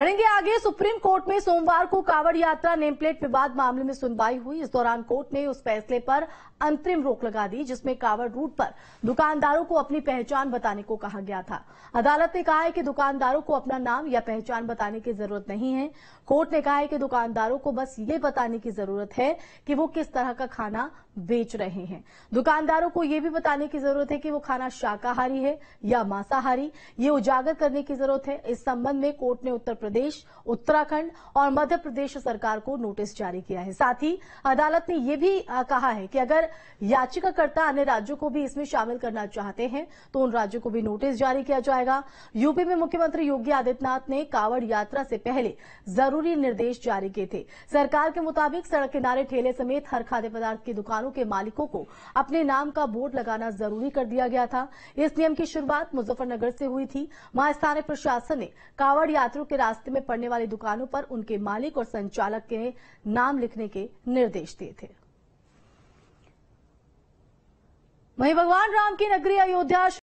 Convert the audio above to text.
बढ़ेंगे आगे supreme court में सोमवार को कावड़ यात्रा नेमप्लेट विवाद मामले में सुनवाई हुई इस दौरान कोर्ट ने उस फैसले पर अंतरिम रोक लगा दी जिसमें कावड़ रूट पर दुकानदारों को अपनी पहचान बताने को कहा गया था अदालत ने कहा है कि दुकानदारों को अपना नाम या पहचान बताने की जरूरत नहीं है कोर्ट ने कहा है कि दुकानदारों को बस ये बताने की जरूरत है कि वो किस तरह का खाना बेच रहे हैं दुकानदारों को ये भी बताने की जरूरत है कि वो खाना शाकाहारी है या मांसाहारी ये उजागर करने की जरूरत है इस संबंध में कोर्ट ने उत्तर प्रदेश उत्तराखंड और मध्य प्रदेश सरकार को नोटिस जारी किया है साथ ही अदालत ने यह भी कहा है कि अगर याचिकाकर्ता अन्य राज्यों को भी इसमें शामिल करना चाहते हैं तो उन राज्यों को भी नोटिस जारी किया जाएगा यूपी में मुख्यमंत्री योगी आदित्यनाथ ने कावड़ यात्रा से पहले जरूरी निर्देश जारी किए थे सरकार के मुताबिक सड़क किनारे ठेले समेत हर खाद्य पदार्थ की दुकानों के मालिकों को अपने नाम का बोर्ड लगाना जरूरी कर दिया गया था इस नियम की शुरुआत मुजफ्फरनगर से हुई थी वहां स्थानीय प्रशासन ने कावड़ यात्रियों के रास्ते रास्ते में पड़ने वाली दुकानों पर उनके मालिक और संचालक के नाम लिखने के निर्देश दिए थे वहीं भगवान राम की नगरी अयोध्या